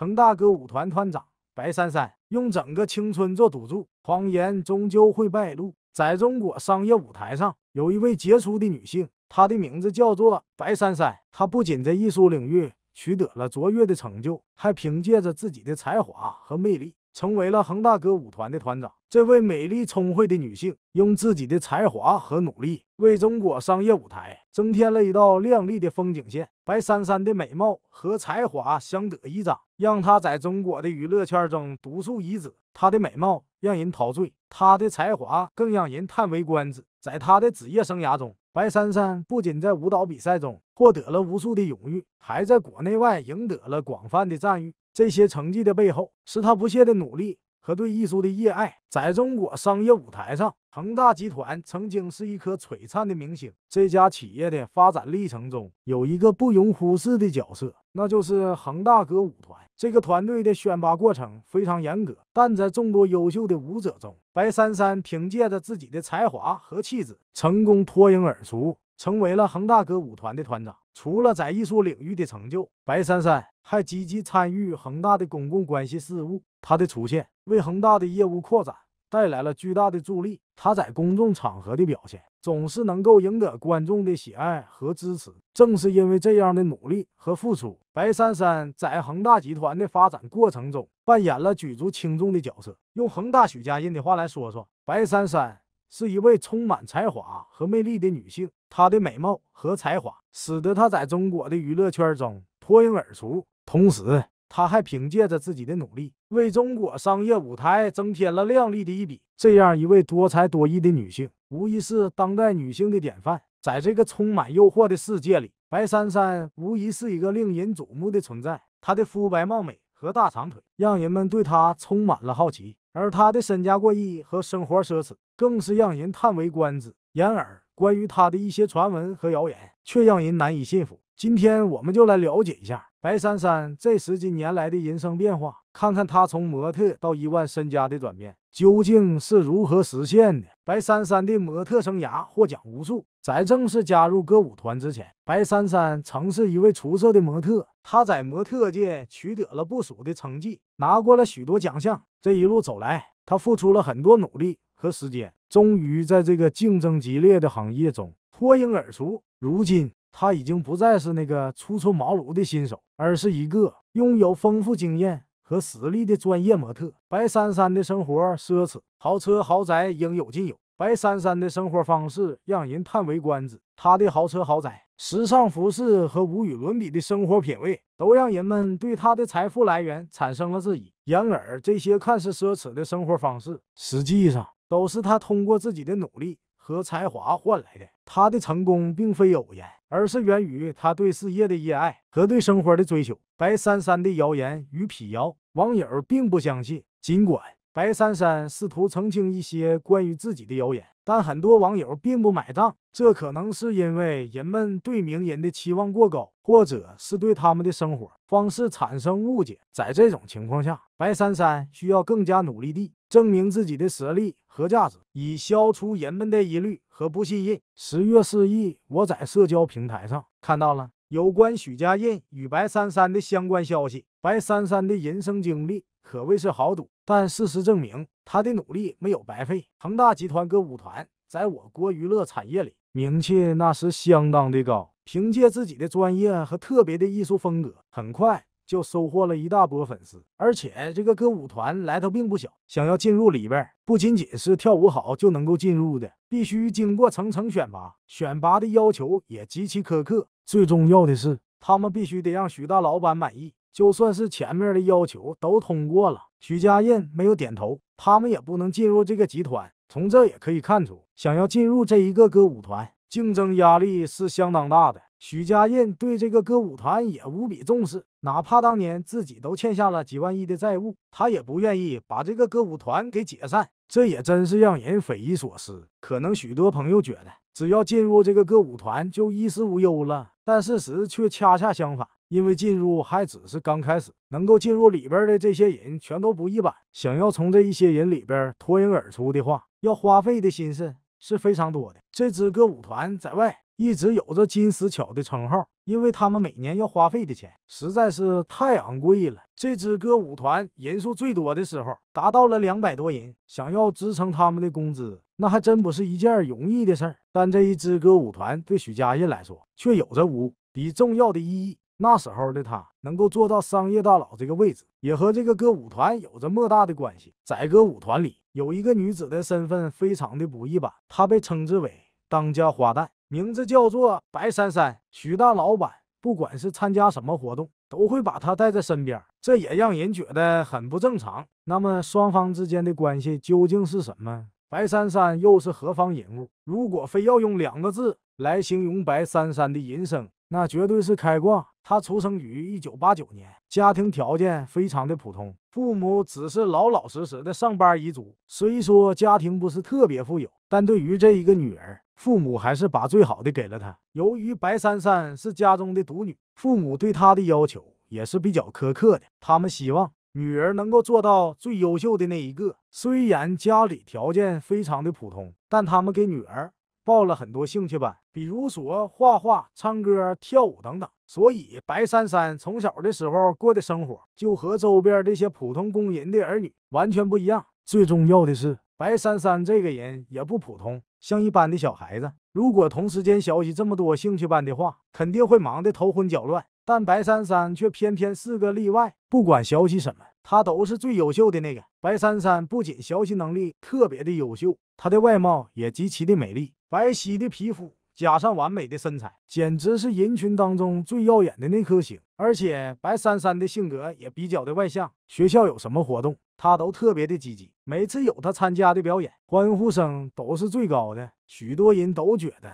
成大歌舞团团长白珊珊用整个青春做赌注，谎言终究会败露。在中国商业舞台上，有一位杰出的女性，她的名字叫做白珊珊。她不仅在艺术领域取得了卓越的成就，还凭借着自己的才华和魅力。成为了恒大歌舞团的团长。这位美丽聪慧的女性，用自己的才华和努力，为中国商业舞台增添了一道亮丽的风景线。白珊珊的美貌和才华相得益彰，让她在中国的娱乐圈中独树一帜。她的美貌让人陶醉，她的才华更让人叹为观止。在她的职业生涯中，白珊珊不仅在舞蹈比赛中获得了无数的荣誉，还在国内外赢得了广泛的赞誉。这些成绩的背后，是她不懈的努力和对艺术的热爱。在中国商业舞台上，恒大集团曾经是一颗璀璨的明星。这家企业的发展历程中，有一个不容忽视的角色，那就是恒大歌舞团。这个团队的选拔过程非常严格，但在众多优秀的舞者中，白珊珊凭借着自己的才华和气质，成功脱颖而出，成为了恒大歌舞团的团长。除了在艺术领域的成就，白珊珊还积极参与恒大的公共关系事务。她的出现为恒大的业务扩展带来了巨大的助力。她在公众场合的表现。总是能够赢得观众的喜爱和支持。正是因为这样的努力和付出，白珊珊在恒大集团的发展过程中扮演了举足轻重的角色。用恒大许家印的话来说，说白珊珊是一位充满才华和魅力的女性，她的美貌和才华使得她在中国的娱乐圈中脱颖而出。同时，她还凭借着自己的努力。为中国商业舞台增添了亮丽的一笔。这样一位多才多艺的女性，无疑是当代女性的典范。在这个充满诱惑的世界里，白珊珊无疑是一个令人瞩目的存在。她的肤白貌美和大长腿，让人们对她充满了好奇；而她的身家过亿和生活奢侈，更是让人叹为观止。然而，关于她的一些传闻和谣言，却让人难以信服。今天，我们就来了解一下白珊珊这十几年来的人生变化。看看他从模特到亿万身家的转变究竟是如何实现的？白珊珊的模特生涯获奖无数，在正式加入歌舞团之前，白珊珊曾是一位出色的模特。她在模特界取得了不俗的成绩，拿过了许多奖项。这一路走来，她付出了很多努力和时间，终于在这个竞争激烈的行业中脱颖而出。如今，她已经不再是那个初出茅庐的新手，而是一个拥有丰富经验。和实力的专业模特白珊珊的生活奢侈，豪车豪宅应有尽有。白珊珊的生活方式让人叹为观止，她的豪车豪宅、时尚服饰和无与伦比的生活品味，都让人们对她的财富来源产生了质疑。然而，这些看似奢侈的生活方式，实际上都是她通过自己的努力。和才华换来的，他的成功并非偶然，而是源于他对事业的热爱和对生活的追求。白珊珊的谣言与辟谣，网友并不相信，尽管白珊珊试图澄清一些关于自己的谣言。但很多网友并不买账，这可能是因为人们对名人的期望过高，或者是对他们的生活方式产生误解。在这种情况下，白珊珊需要更加努力地证明自己的实力和价值，以消除人们的疑虑和不信任。十月四日，我在社交平台上看到了有关许家印与白珊珊的相关消息。白珊珊的人生经历可谓是豪赌，但事实证明。他的努力没有白费，恒大集团歌舞团在我国娱乐产业里名气那是相当的高。凭借自己的专业和特别的艺术风格，很快就收获了一大波粉丝。而且这个歌舞团来头并不小，想要进入里边，不仅仅是跳舞好就能够进入的，必须经过层层选拔，选拔的要求也极其苛刻。最重要的是，他们必须得让徐大老板满意。就算是前面的要求都通过了，许家印没有点头，他们也不能进入这个集团。从这也可以看出，想要进入这一个歌舞团，竞争压力是相当大的。许家印对这个歌舞团也无比重视，哪怕当年自己都欠下了几万亿的债务，他也不愿意把这个歌舞团给解散。这也真是让人匪夷所思。可能许多朋友觉得，只要进入这个歌舞团，就衣食无忧了，但事实却恰恰相反。因为进入还只是刚开始，能够进入里边的这些人全都不一般。想要从这一些人里边脱颖而出的话，要花费的心思是非常多的。这支歌舞团在外一直有着“金丝巧”的称号，因为他们每年要花费的钱实在是太昂贵了。这支歌舞团人数最多的时候达到了两百多人，想要支撑他们的工资，那还真不是一件容易的事儿。但这一支歌舞团对许家印来说却有着无比重要的意义。那时候的他能够做到商业大佬这个位置，也和这个歌舞团有着莫大的关系。在歌舞团里，有一个女子的身份非常的不一般，她被称之为当家花旦，名字叫做白珊珊。徐大老板不管是参加什么活动，都会把她带在身边，这也让人觉得很不正常。那么双方之间的关系究竟是什么？白珊珊又是何方人物？如果非要用两个字来形容白珊珊的人生。那绝对是开挂。他出生于一九八九年，家庭条件非常的普通，父母只是老老实实的上班一族。虽说家庭不是特别富有，但对于这一个女儿，父母还是把最好的给了她。由于白珊珊是家中的独女，父母对她的要求也是比较苛刻的。他们希望女儿能够做到最优秀的那一个。虽然家里条件非常的普通，但他们给女儿。报了很多兴趣班，比如说画画、唱歌、跳舞等等。所以白珊珊从小的时候过的生活就和周边这些普通工人的儿女完全不一样。最重要的是，白珊珊这个人也不普通，像一般的小孩子，如果同时间学习这么多兴趣班的话，肯定会忙得头昏脚乱。但白珊珊却偏偏是个例外，不管学习什么，她都是最优秀的那个。白珊珊不仅学习能力特别的优秀，她的外貌也极其的美丽。白皙的皮肤加上完美的身材，简直是人群当中最耀眼的那颗星。而且白珊珊的性格也比较的外向，学校有什么活动，她都特别的积极。每次有她参加的表演，欢呼声都是最高的。许多人都觉得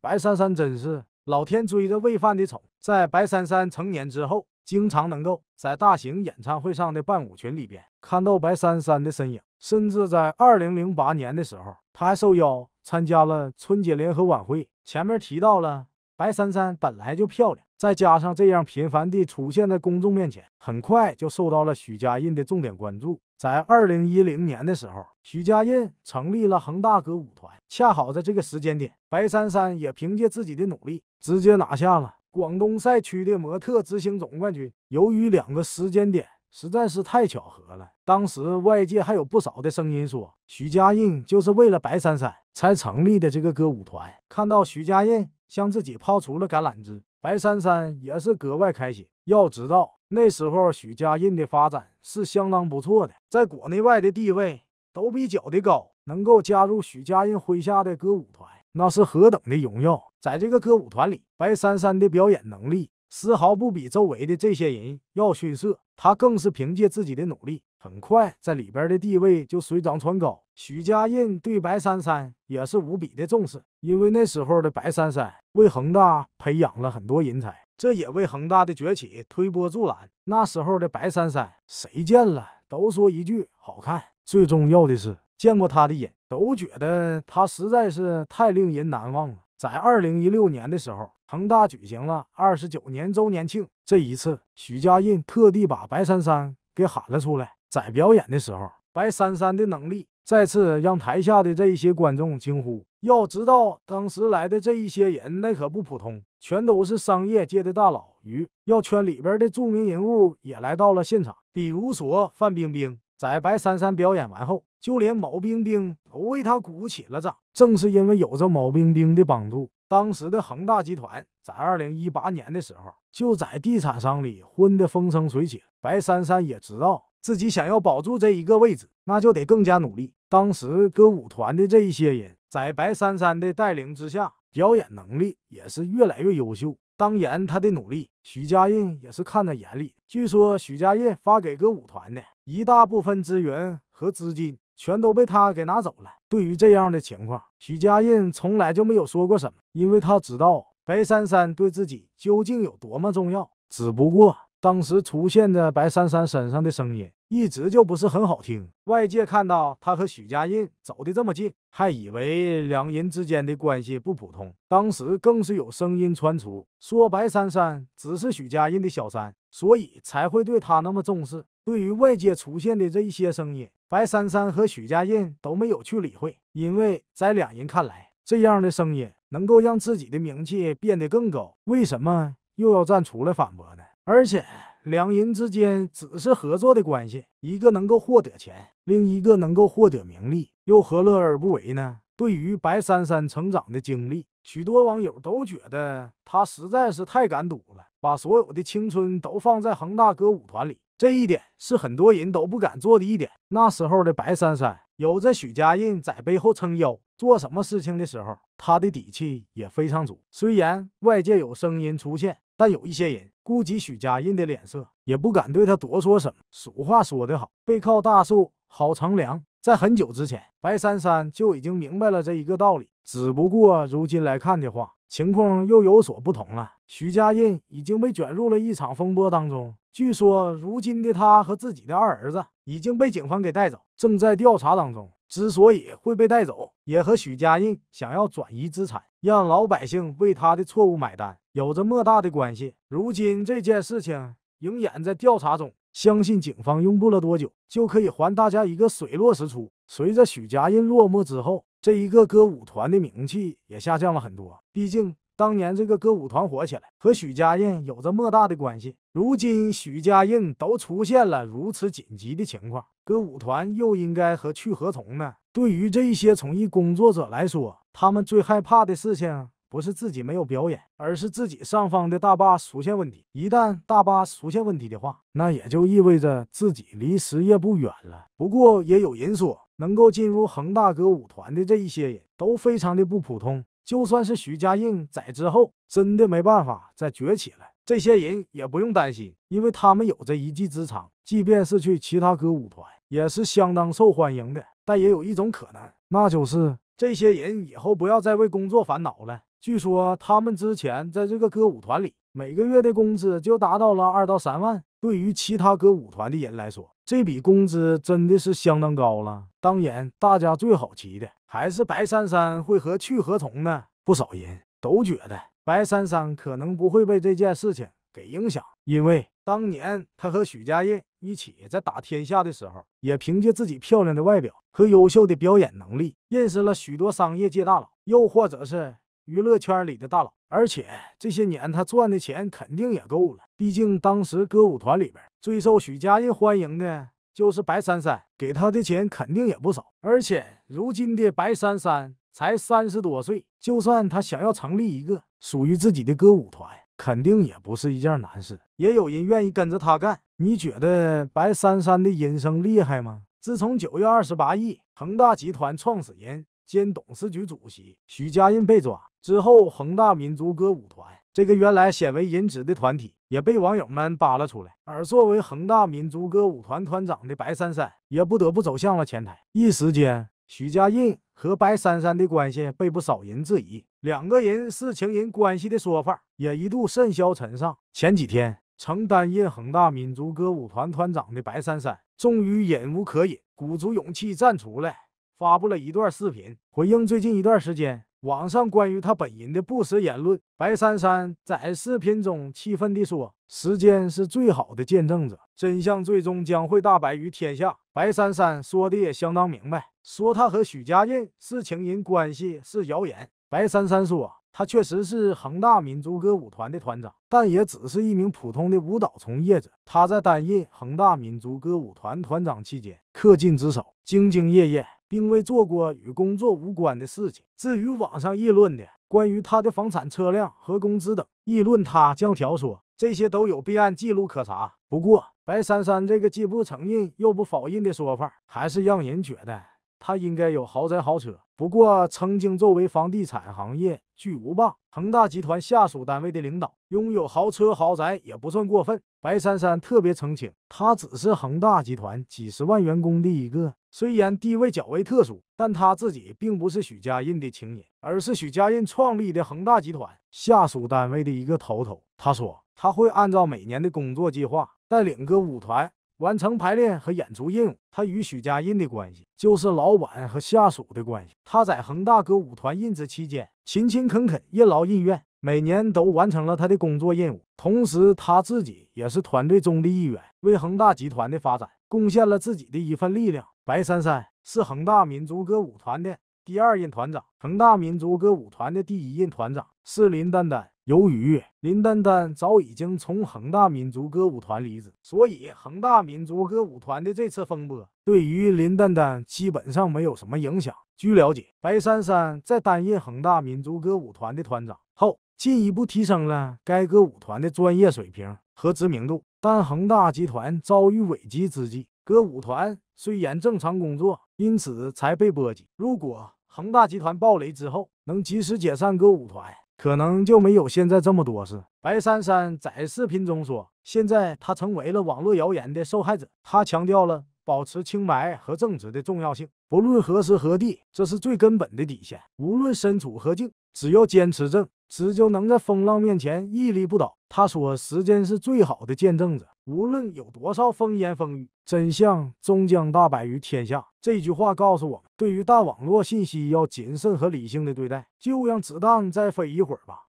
白珊珊真是老天追着喂饭的宠。在白珊珊成年之后，经常能够在大型演唱会上的伴舞群里边看到白珊珊的身影，甚至在二零零八年的时候，她还受邀。参加了春节联合晚会。前面提到了白珊珊本来就漂亮，再加上这样频繁地出现在公众面前，很快就受到了许家印的重点关注。在二零一零年的时候，许家印成立了恒大歌舞团，恰好在这个时间点，白珊珊也凭借自己的努力，直接拿下了广东赛区的模特执行总冠军。由于两个时间点。实在是太巧合了。当时外界还有不少的声音说，徐家印就是为了白珊珊才成立的这个歌舞团。看到徐家印向自己抛出了橄榄枝，白珊珊也是格外开心。要知道，那时候徐家印的发展是相当不错的，在国内外的地位都比较的高。能够加入徐家印麾下的歌舞团，那是何等的荣耀！在这个歌舞团里，白珊珊的表演能力。丝毫不比周围的这些人要逊色，他更是凭借自己的努力，很快在里边的地位就水涨船高。许家印对白珊珊也是无比的重视，因为那时候的白珊珊为恒大培养了很多人才，这也为恒大的崛起推波助澜。那时候的白珊珊，谁见了都说一句好看。最重要的是，见过他的人都觉得他实在是太令人难忘了。在二零一六年的时候。恒大举行了二十九年周年庆，这一次许家印特地把白珊珊给喊了出来。在表演的时候，白珊珊的能力再次让台下的这一些观众惊呼。要知道，当时来的这一些人那可不普通，全都是商业界的大佬，娱乐圈里边的著名人物也来到了现场。比如说范冰冰，在白珊珊表演完后，就连毛冰冰都为她鼓起了掌。正是因为有着毛冰冰的帮助。当时的恒大集团在二零一八年的时候就在地产商里混得风生水起。白珊珊也知道自己想要保住这一个位置，那就得更加努力。当时歌舞团的这一些人，在白珊珊的带领之下，表演能力也是越来越优秀。当然，他的努力，许家印也是看在眼里。据说许家印发给歌舞团的一大部分资源和资金，全都被他给拿走了。对于这样的情况，许家印从来就没有说过什么。因为他知道白珊珊对自己究竟有多么重要，只不过当时出现在白珊珊身上的声音一直就不是很好听。外界看到他和许家印走的这么近，还以为两人之间的关系不普通。当时更是有声音传出，说白珊珊只是许家印的小三，所以才会对他那么重视。对于外界出现的这一些声音，白珊珊和许家印都没有去理会，因为在两人看来，这样的声音。能够让自己的名气变得更高，为什么又要站出来反驳呢？而且两人之间只是合作的关系，一个能够获得钱，另一个能够获得名利，又何乐而不为呢？对于白珊珊成长的经历，许多网友都觉得她实在是太敢赌了，把所有的青春都放在恒大歌舞团里，这一点是很多人都不敢做的一点。那时候的白珊珊，有着许家印在背后撑腰。做什么事情的时候，他的底气也非常足。虽然外界有声音出现，但有一些人顾及许家印的脸色，也不敢对他多说什么。俗话说得好，背靠大树好乘凉。在很久之前，白珊珊就已经明白了这一个道理。只不过如今来看的话，情况又有所不同了。许家印已经被卷入了一场风波当中，据说如今的他和自己的二儿子已经被警方给带走，正在调查当中。之所以会被带走，也和许家印想要转移资产，让老百姓为他的错误买单有着莫大的关系。如今这件事情，仍然在调查中，相信警方用不了多久就可以还大家一个水落石出。随着许家印落寞之后，这一个歌舞团的名气也下降了很多。毕竟，当年这个歌舞团火起来，和许家印有着莫大的关系。如今许家印都出现了如此紧急的情况，歌舞团又应该何去何从呢？对于这一些从艺工作者来说，他们最害怕的事情不是自己没有表演，而是自己上方的大坝出现问题。一旦大巴出现问题的话，那也就意味着自己离失业不远了。不过也有人说，能够进入恒大歌舞团的这一些人都非常的不普通。就算是徐家印在之后真的没办法再崛起来，这些人也不用担心，因为他们有着一技之长，即便是去其他歌舞团也是相当受欢迎的。但也有一种可能，那就是这些人以后不要再为工作烦恼了。据说他们之前在这个歌舞团里，每个月的工资就达到了二到三万，对于其他歌舞团的人来说，这笔工资真的是相当高了。当然，大家最好奇的。还是白珊珊会和去何同呢？不少人都觉得白珊珊可能不会被这件事情给影响，因为当年她和许家印一起在打天下的时候，也凭借自己漂亮的外表和优秀的表演能力，认识了许多商业界大佬，又或者是娱乐圈里的大佬。而且这些年他赚的钱肯定也够了，毕竟当时歌舞团里边最受许家印欢迎的就是白珊珊，给他的钱肯定也不少，而且。如今的白珊珊才三十多岁，就算她想要成立一个属于自己的歌舞团，肯定也不是一件难事。也有人愿意跟着她干。你觉得白珊珊的人生厉害吗？自从九月二十八日，恒大集团创始人兼董事局主席许家印被抓之后，恒大民族歌舞团这个原来鲜为人知的团体也被网友们扒了出来。而作为恒大民族歌舞团团长的白珊珊，也不得不走向了前台。一时间。许家印和白珊珊的关系被不少人质疑，两个人是情人关系的说法也一度甚嚣尘上。前几天，曾担任恒大民族歌舞团团长的白珊珊终于忍无可忍，鼓足勇气站出来，发布了一段视频回应最近一段时间网上关于他本人的不实言论。白珊珊在视频中气愤地说：“时间是最好的见证者，真相最终将会大白于天下。”白珊珊说的也相当明白。说他和许家印是情人关系是谣言。白珊珊说，他确实是恒大民族歌舞团的团长，但也只是一名普通的舞蹈从业者。他在担任恒大民族歌舞团团长期间，恪尽职守，兢兢业业，并未做过与工作无关的事情。至于网上议论的关于他的房产、车辆和工资等议论，他将条说这些都有备案记录可查。不过，白珊珊这个既不承认又不否认的说法，还是让人觉得。他应该有豪宅豪车，不过曾经作为房地产行业巨无霸恒大集团下属单位的领导，拥有豪车豪宅也不算过分。白珊珊特别澄清，他只是恒大集团几十万员工的一个，虽然地位较为特殊，但他自己并不是许家印的情人，而是许家印创立的恒大集团下属单位的一个头头。他说，他会按照每年的工作计划，带领歌舞团。完成排练和演出任务，他与许家印的关系就是老板和下属的关系。他在恒大歌舞团任职期间，勤勤恳恳，任劳任怨，每年都完成了他的工作任务。同时，他自己也是团队中的一员，为恒大集团的发展贡献了自己的一份力量。白珊珊是恒大民族歌舞团的第二任团长，恒大民族歌舞团的第一任团长是林丹丹。由于林丹丹早已经从恒大民族歌舞团离职，所以恒大民族歌舞团的这次风波对于林丹丹基本上没有什么影响。据了解，白珊珊在担任恒大民族歌舞团的团长后，进一步提升了该歌舞团的专业水平和知名度。但恒大集团遭遇危机之际，歌舞团虽然正常工作，因此才被波及。如果恒大集团暴雷之后能及时解散歌舞团，可能就没有现在这么多事。白珊珊在视频中说：“现在她成为了网络谣言的受害者。”她强调了保持清白和正直的重要性，不论何时何地，这是最根本的底线。无论身处何境，只要坚持正直，就能在风浪面前屹立不倒。她说：“时间是最好的见证者。”无论有多少风言风语，真相终将大白于天下。这句话告诉我们，对于大网络信息要谨慎和理性的对待。就让子弹再飞一会儿吧。